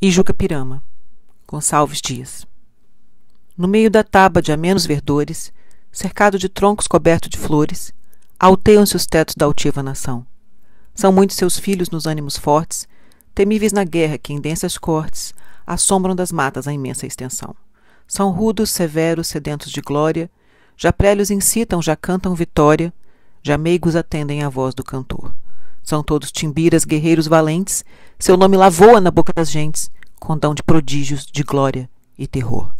e Jucapirama, Gonçalves Dias. No meio da taba de amenos verdores, cercado de troncos coberto de flores, alteiam-se os tetos da altiva nação. São muitos seus filhos nos ânimos fortes, temíveis na guerra que em densas cortes assombram das matas a imensa extensão. São rudos, severos, sedentos de glória, já prélios incitam, já cantam vitória, já meigos atendem à voz do cantor. São todos timbiras, guerreiros valentes. Seu nome lavoa na boca das gentes, condão de prodígios, de glória e terror.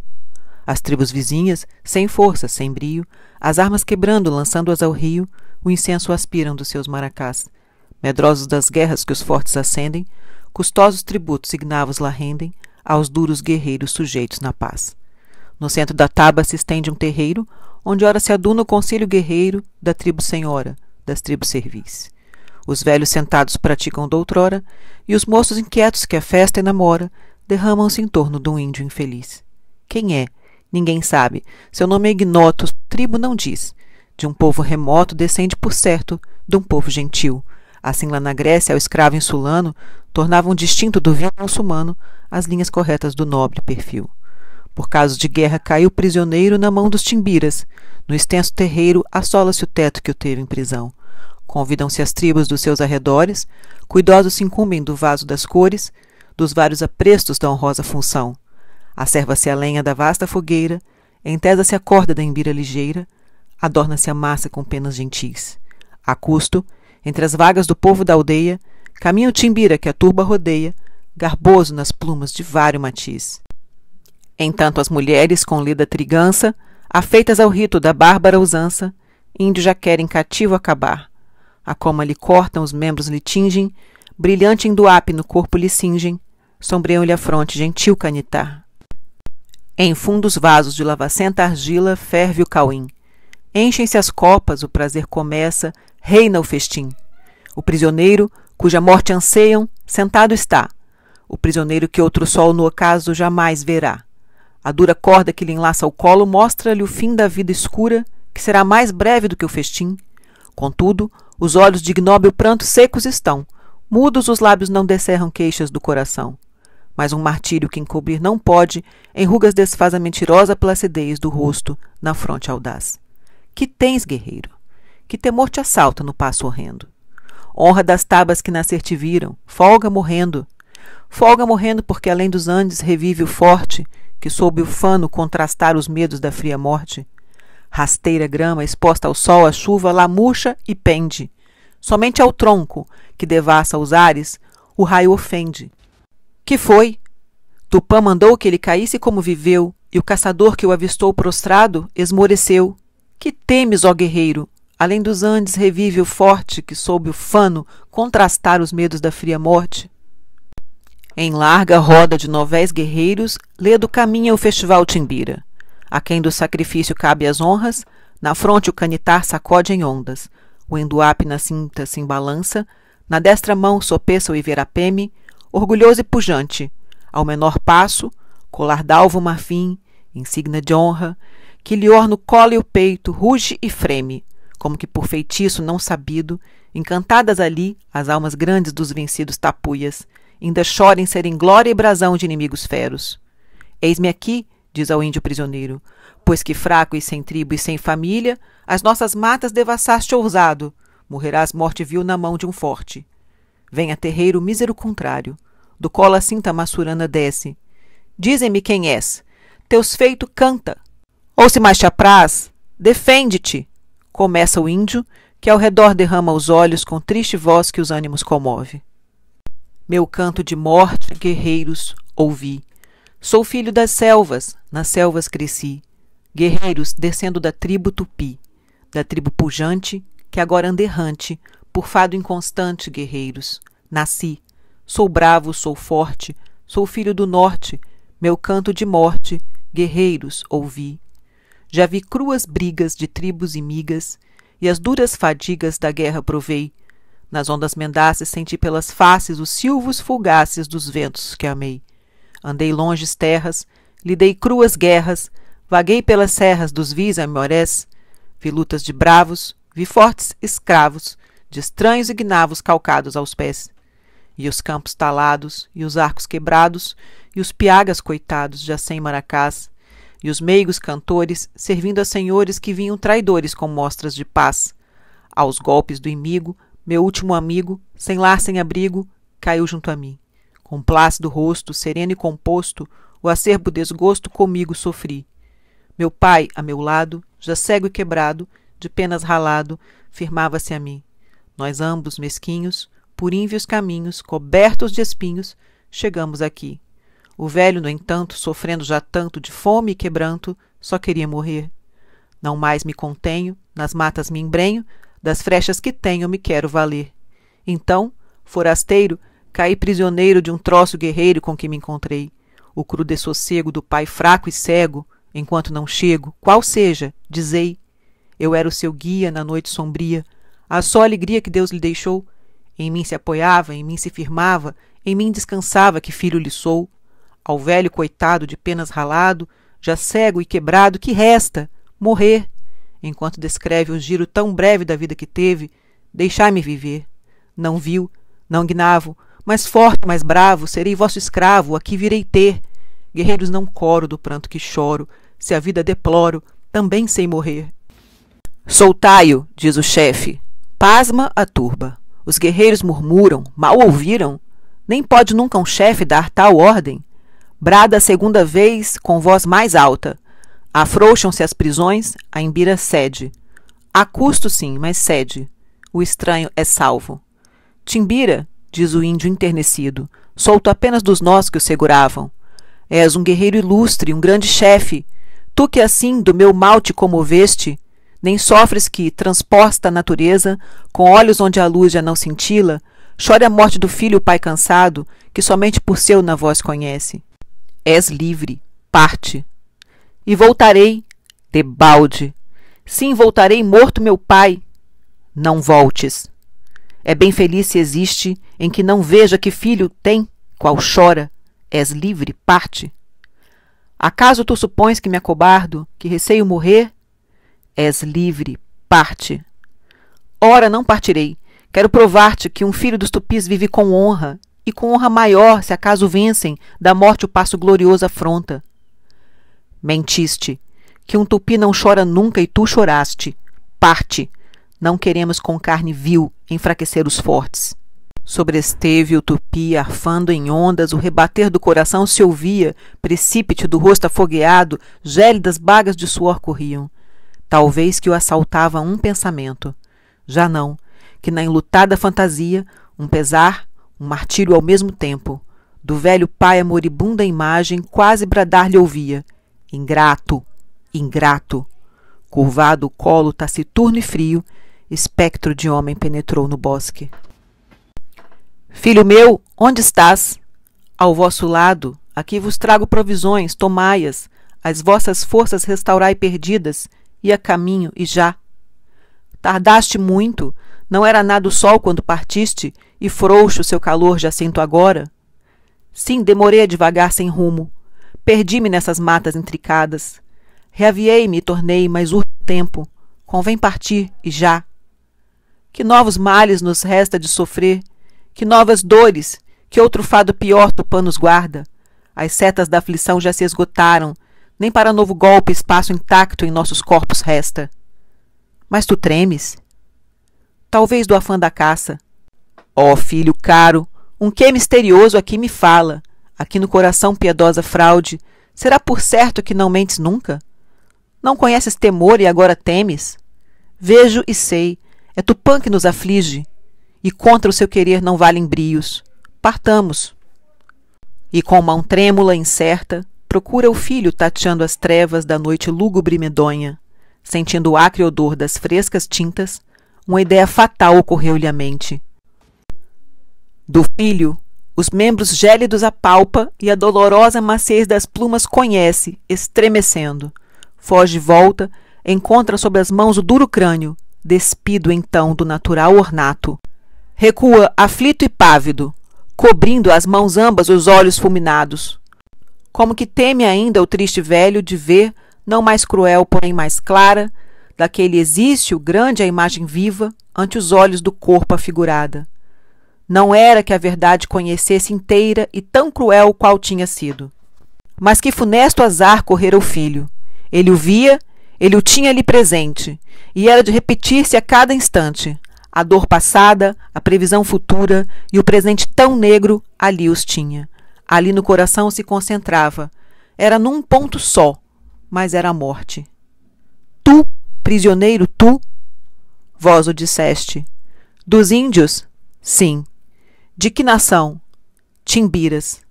As tribos vizinhas, sem força, sem brio, as armas quebrando, lançando-as ao rio, o incenso aspiram dos seus maracás. Medrosos das guerras que os fortes acendem, custosos tributos ignavos lá rendem aos duros guerreiros sujeitos na paz. No centro da taba se estende um terreiro, onde ora se aduna o conselho guerreiro da tribo senhora, das tribos servis. Os velhos sentados praticam doutrora, e os moços inquietos que a festa enamora derramam-se em torno de um índio infeliz. Quem é? Ninguém sabe. Seu nome é ignoto, tribo não diz. De um povo remoto descende, por certo, de um povo gentil. Assim, lá na Grécia, ao escravo insulano, tornavam distinto do vil muçulmano as linhas corretas do nobre perfil. Por casos de guerra, caiu prisioneiro na mão dos timbiras. No extenso terreiro, assola-se o teto que o teve em prisão. Convidam-se as tribos dos seus arredores, cuidosos se incumbem do vaso das cores, dos vários aprestos da honrosa função. Acerva-se a lenha da vasta fogueira, entesa-se a corda da embira ligeira, adorna-se a massa com penas gentis. A custo, entre as vagas do povo da aldeia, caminha o timbira que a turba rodeia, garboso nas plumas de vário matiz. Entanto as mulheres, com lida trigança, afeitas ao rito da bárbara usança, índio já querem cativo acabar, a coma lhe cortam, os membros lhe tingem, brilhante induape no corpo lhe cingem, sombreiam-lhe a fronte gentil canitar. Em fundos vasos de lavacenta argila ferve o cauim. Enchem-se as copas, o prazer começa, reina o festim. O prisioneiro, cuja morte anseiam, sentado está. O prisioneiro que outro sol no ocaso jamais verá. A dura corda que lhe enlaça o colo mostra-lhe o fim da vida escura, que será mais breve do que o festim. Contudo, os olhos de ignóbil pranto secos estão. Mudos os lábios não descerram queixas do coração. Mas um martírio que encobrir não pode, em rugas desfaz a mentirosa placidez do rosto na fronte audaz. Que tens, guerreiro? Que temor te assalta no passo horrendo? Honra das tabas que nascer te viram, folga morrendo. Folga morrendo porque além dos Andes revive o forte, que soube o fano contrastar os medos da fria morte Rasteira grama exposta ao sol, à chuva, lamurcha e pende. Somente ao tronco, que devassa os ares, o raio ofende. Que foi? Tupã mandou que ele caísse como viveu, e o caçador que o avistou prostrado esmoreceu. Que temes, ó guerreiro? Além dos Andes revive o forte que soube o fano contrastar os medos da fria morte. Em larga roda de novéis guerreiros, Ledo caminha o festival Timbira. A quem do sacrifício cabe as honras, na fronte o canitar sacode em ondas. O enduape na cinta se embalança, na destra mão sopeça o iverapeme, orgulhoso e pujante. Ao menor passo, colar d'alvo marfim, insígnia de honra, que lhe orno cola e o peito, ruge e freme, como que por feitiço não sabido, encantadas ali as almas grandes dos vencidos tapuias, ainda chorem serem glória e brasão de inimigos feros. Eis-me aqui, diz ao índio prisioneiro, pois que fraco e sem tribo e sem família, as nossas matas devassaste ousado, morrerás morte vil na mão de um forte. Venha terreiro mísero contrário, do colo a cinta maçurana desce. Dizem-me quem és, teus feito canta. Ou se mais te apraz, defende-te. Começa o índio, que ao redor derrama os olhos com triste voz que os ânimos comove. Meu canto de morte, guerreiros, ouvi. Sou filho das selvas, nas selvas cresci, guerreiros descendo da tribo tupi, da tribo pujante, que agora anda errante, por fado inconstante, guerreiros. Nasci, sou bravo, sou forte, sou filho do norte, meu canto de morte, guerreiros, ouvi. Já vi cruas brigas de tribos e migas, e as duras fadigas da guerra provei. Nas ondas mendaces senti pelas faces os silvos fugaces dos ventos que amei. Andei longes terras, lidei cruas guerras, vaguei pelas serras dos vis amorés, vi lutas de bravos, vi fortes escravos, de estranhos ignavos calcados aos pés, e os campos talados, e os arcos quebrados, e os piagas coitados já sem maracás, e os meigos cantores servindo a senhores que vinham traidores com mostras de paz. Aos golpes do inimigo, meu último amigo, sem lar sem abrigo, caiu junto a mim. Com plácido rosto, sereno e composto, o acerbo desgosto comigo sofri. Meu pai, a meu lado, já cego e quebrado, de penas ralado, firmava-se a mim. Nós ambos, mesquinhos, por ínvios caminhos, cobertos de espinhos, chegamos aqui. O velho, no entanto, sofrendo já tanto de fome e quebranto, só queria morrer. Não mais me contenho, nas matas me embrenho, das frechas que tenho me quero valer. Então, forasteiro, caí prisioneiro de um troço guerreiro com que me encontrei o cru dessossego do pai fraco e cego, enquanto não chego, qual seja, dizei. Eu era o seu guia na noite sombria, a só alegria que Deus lhe deixou. Em mim se apoiava, em mim se firmava, em mim descansava que filho lhe sou. Ao velho coitado de penas ralado, já cego e quebrado, que resta? Morrer. Enquanto descreve o giro tão breve da vida que teve, deixai-me viver. Não viu não guinavo, mais forte, mais bravo, serei vosso escravo, aqui virei ter. Guerreiros não coro do pranto que choro, se a vida deploro, também sei morrer. Soltai-o, diz o chefe. Pasma a turba. Os guerreiros murmuram, mal ouviram. Nem pode nunca um chefe dar tal ordem. Brada a segunda vez, com voz mais alta. Afrouxam-se as prisões, a imbira cede. A custo, sim, mas cede. O estranho é salvo. Timbira, diz o índio enternecido, solto apenas dos nós que o seguravam. És um guerreiro ilustre, um grande chefe. Tu que assim do meu mal te comoveste, nem sofres que, transposta a natureza, com olhos onde a luz já não cintila, chore a morte do filho o pai cansado, que somente por seu na voz conhece. És livre, parte. E voltarei, debalde. Sim, voltarei morto meu pai. Não voltes. É bem feliz se existe, em que não veja que filho tem, qual chora, És livre, parte. Acaso tu supões que me acobardo, que receio morrer? És livre, parte. Ora, não partirei. Quero provar-te que um filho dos tupis vive com honra, e com honra maior se acaso vencem, da morte o passo glorioso afronta. Mentiste, que um tupi não chora nunca e tu choraste. Parte. Não queremos com carne vil enfraquecer os fortes. Sobresteve o tupi, arfando em ondas, o rebater do coração se ouvia, precípite do rosto afogueado, gélidas bagas de suor corriam. Talvez que o assaltava um pensamento. Já não, que na enlutada fantasia, um pesar, um martírio ao mesmo tempo. Do velho pai a moribunda imagem quase bradar-lhe ouvia. Ingrato, ingrato. Curvado o colo taciturno e frio, espectro de homem penetrou no bosque. Filho meu, onde estás? Ao vosso lado, aqui vos trago provisões, tomai-as, as vossas forças restaurai perdidas, e a caminho, e já. Tardaste muito, não era nada o sol quando partiste, e frouxo seu calor já sinto agora? Sim, demorei a devagar sem rumo, perdi-me nessas matas intricadas. Reaviei-me e tornei mais o tempo, convém partir, e já. Que novos males nos resta de sofrer, que novas dores, que outro fado pior Tupã nos guarda? As setas da aflição já se esgotaram, nem para novo golpe espaço intacto em nossos corpos resta. Mas tu tremes? Talvez do afã da caça. Ó oh, filho caro, um que misterioso aqui me fala, aqui no coração piedosa fraude, será por certo que não mentes nunca? Não conheces temor e agora temes? Vejo e sei, é Tupã que nos aflige, e contra o seu querer não valem brios. Partamos. E com mão trêmula e incerta, procura o filho tateando as trevas da noite lúgubre e medonha. Sentindo o acre odor das frescas tintas, uma ideia fatal ocorreu-lhe à mente. Do filho, os membros gélidos apalpa e a dolorosa maciez das plumas conhece, estremecendo. Foge volta, encontra sob as mãos o duro crânio, despido então do natural ornato recua aflito e pávido, cobrindo as mãos ambas os olhos fulminados. Como que teme ainda o triste velho de ver, não mais cruel, porém mais clara, daquele o grande a imagem viva ante os olhos do corpo afigurada. Não era que a verdade conhecesse inteira e tão cruel qual tinha sido. Mas que funesto azar correra o filho. Ele o via, ele o tinha ali presente, e era de repetir-se a cada instante, a dor passada, a previsão futura e o presente tão negro ali os tinha. Ali no coração se concentrava. Era num ponto só, mas era a morte. Tu, prisioneiro, tu? Vós o disseste. Dos índios? Sim. De que nação? Timbiras.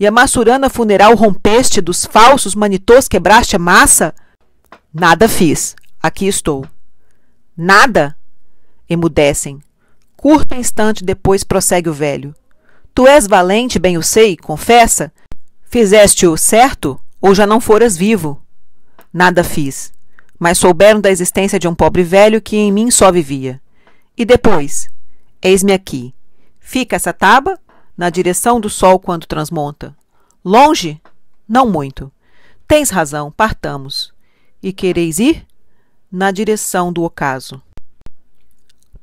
E a maçurana funeral rompeste dos falsos manitôs, quebraste a massa? Nada fiz. Aqui estou. Nada? Emudecem. Curto instante depois prossegue o velho. Tu és valente, bem o sei, confessa. Fizeste-o certo ou já não foras vivo? Nada fiz, mas souberam da existência de um pobre velho que em mim só vivia. E depois? Eis-me aqui. Fica essa taba na direção do sol quando transmonta. Longe? Não muito. Tens razão, partamos. E quereis ir? Na direção do ocaso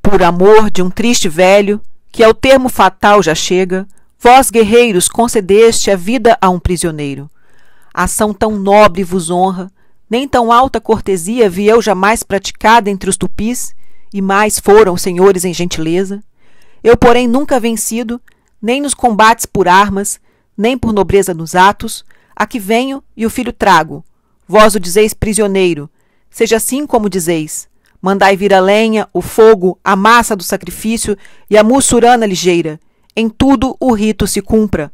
por amor de um triste velho, que ao termo fatal já chega, vós, guerreiros, concedeste a vida a um prisioneiro. Ação tão nobre vos honra, nem tão alta cortesia vi eu jamais praticada entre os tupis, e mais foram senhores em gentileza. Eu, porém, nunca vencido, nem nos combates por armas, nem por nobreza nos atos, a que venho e o filho trago. Vós o dizeis prisioneiro, seja assim como dizeis. Mandai vir a lenha, o fogo, a massa do sacrifício e a mussurana ligeira. Em tudo o rito se cumpra.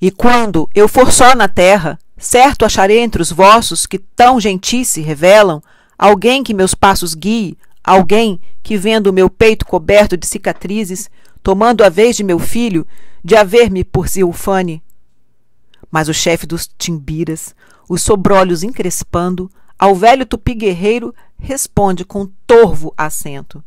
E quando eu for só na terra, certo acharei entre os vossos que tão gentis se revelam, alguém que meus passos guie, alguém que, vendo o meu peito coberto de cicatrizes, tomando a vez de meu filho, de haver-me por Ziufane. Mas o chefe dos timbiras, os sobrolhos encrespando, ao velho tupi guerreiro responde com torvo acento.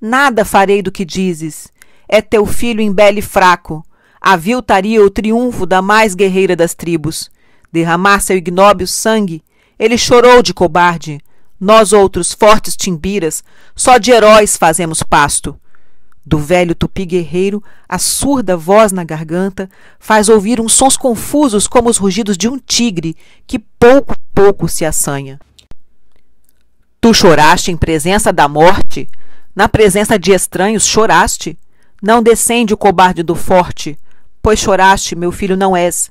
Nada farei do que dizes. É teu filho embele fraco. Aviltaria o triunfo da mais guerreira das tribos. Derramar seu ignóbil sangue, ele chorou de cobarde. Nós outros fortes timbiras, só de heróis fazemos pasto. Do velho tupi guerreiro, a surda voz na garganta faz ouvir uns sons confusos como os rugidos de um tigre que pouco a pouco se assanha. Tu choraste em presença da morte? Na presença de estranhos choraste? Não descende o cobarde do forte, pois choraste, meu filho não és.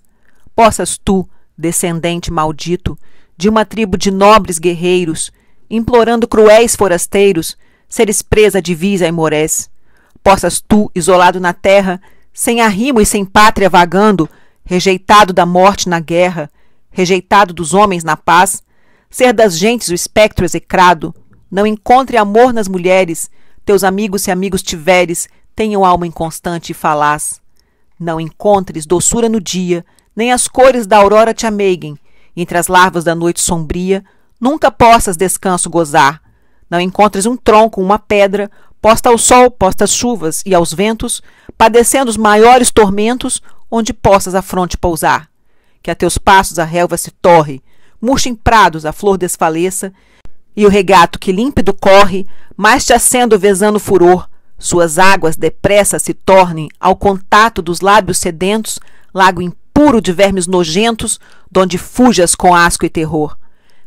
Possas tu, descendente maldito, de uma tribo de nobres guerreiros, implorando cruéis forasteiros, seres presa de vis e morés. Possas tu, isolado na terra, sem arrimo e sem pátria vagando, rejeitado da morte na guerra, rejeitado dos homens na paz, Ser das gentes o espectro execrado, não encontre amor nas mulheres, teus amigos se amigos tiveres, tenham alma inconstante e falaz. Não encontres doçura no dia, nem as cores da aurora te ameiguem, entre as larvas da noite sombria, nunca possas descanso gozar. Não encontres um tronco, uma pedra, posta ao sol, posta às chuvas e aos ventos, padecendo os maiores tormentos, onde possas a fronte pousar. Que a teus passos a relva se torre, murchem prados, a flor desfaleça, e o regato que límpido corre, mais te acendo vezando furor, suas águas depressa se tornem, ao contato dos lábios sedentos, lago impuro de vermes nojentos, donde fujas com asco e terror.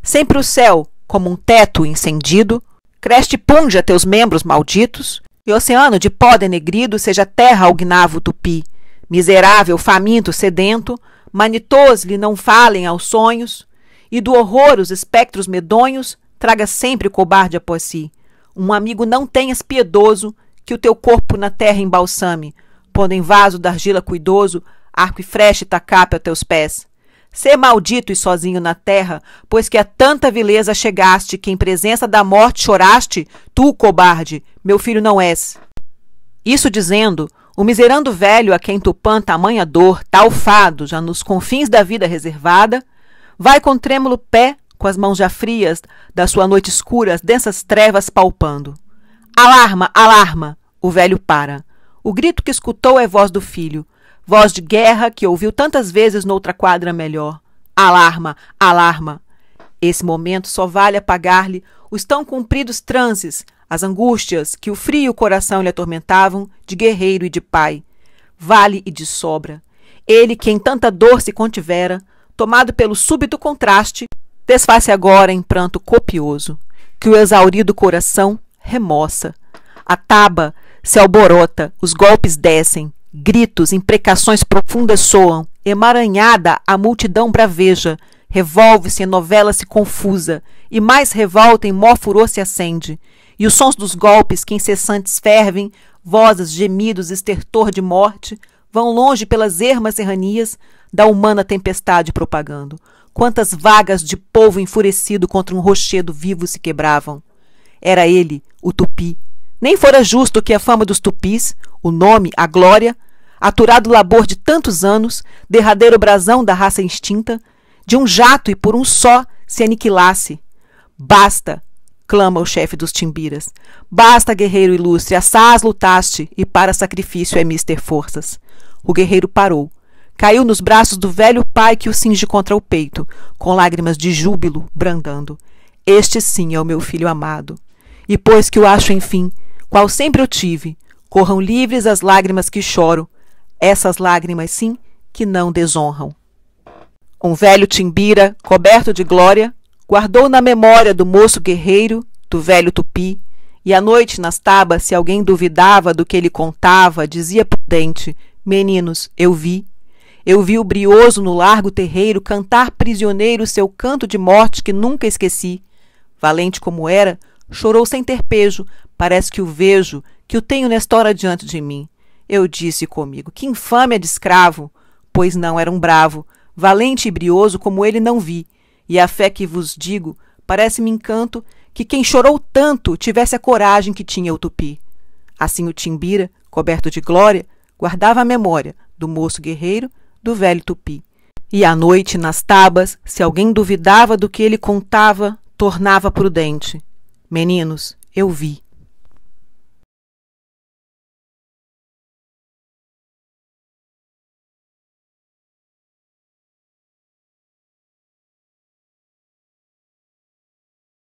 Sempre o céu, como um teto incendido, creste punja teus membros malditos, e oceano de pó denegrido seja terra ao gnavo tupi. Miserável, faminto, sedento, manitôs lhe não falem aos sonhos, e do horror os espectros medonhos, traga sempre o cobarde após si. Um amigo não tenhas piedoso, que o teu corpo na terra embalsame, pondo em vaso da argila cuidoso, arco e freche tacape a teus pés. Sê maldito e sozinho na terra, pois que a tanta vileza chegaste, que em presença da morte choraste, tu, cobarde, meu filho não és. Isso dizendo, o miserando velho a quem Tupã tamanha dor, tal fado, já nos confins da vida reservada, Vai com trêmulo pé, com as mãos já frias, da sua noite escura, as densas trevas palpando. Alarma, alarma! O velho para. O grito que escutou é voz do filho, voz de guerra que ouviu tantas vezes noutra quadra melhor. Alarma, alarma! Esse momento só vale apagar-lhe os tão cumpridos transes, as angústias que o frio coração lhe atormentavam, de guerreiro e de pai. Vale e de sobra. Ele que em tanta dor se contivera, tomado pelo súbito contraste, desfaz-se agora em pranto copioso, que o exaurido coração remoça. A taba se alborota, os golpes descem, gritos, imprecações profundas soam, emaranhada a multidão braveja, revolve-se, novela-se confusa, e mais revolta em mó furor se acende, e os sons dos golpes que incessantes fervem, vozes, gemidos, estertor de morte, vão longe pelas ermas serranias, da humana tempestade propagando. Quantas vagas de povo enfurecido contra um rochedo vivo se quebravam. Era ele, o tupi. Nem fora justo que a fama dos tupis, o nome, a glória, aturado labor de tantos anos, derradeiro brasão da raça extinta, de um jato e por um só se aniquilasse. Basta, clama o chefe dos timbiras. Basta, guerreiro ilustre, assaz lutaste e para sacrifício é mister forças. O guerreiro parou Caiu nos braços do velho pai que o cinge contra o peito, com lágrimas de júbilo, brandando. Este sim é o meu filho amado. E pois que o acho enfim, qual sempre o tive, corram livres as lágrimas que choro, essas lágrimas sim que não desonram. Um velho timbira, coberto de glória, guardou na memória do moço guerreiro, do velho tupi, e à noite nas tabas, se alguém duvidava do que ele contava, dizia prudente: Meninos, eu vi, eu vi o brioso no largo terreiro cantar prisioneiro seu canto de morte que nunca esqueci. Valente como era, chorou sem ter pejo. parece que o vejo, que o tenho nesta hora diante de mim. Eu disse comigo, que infâmia de escravo! Pois não era um bravo, valente e brioso como ele não vi. E a fé que vos digo, parece-me encanto, que quem chorou tanto tivesse a coragem que tinha o tupi. Assim o Timbira, coberto de glória, guardava a memória do moço guerreiro do velho tupi. E à noite, nas tabas, se alguém duvidava do que ele contava, tornava prudente. Meninos, eu vi.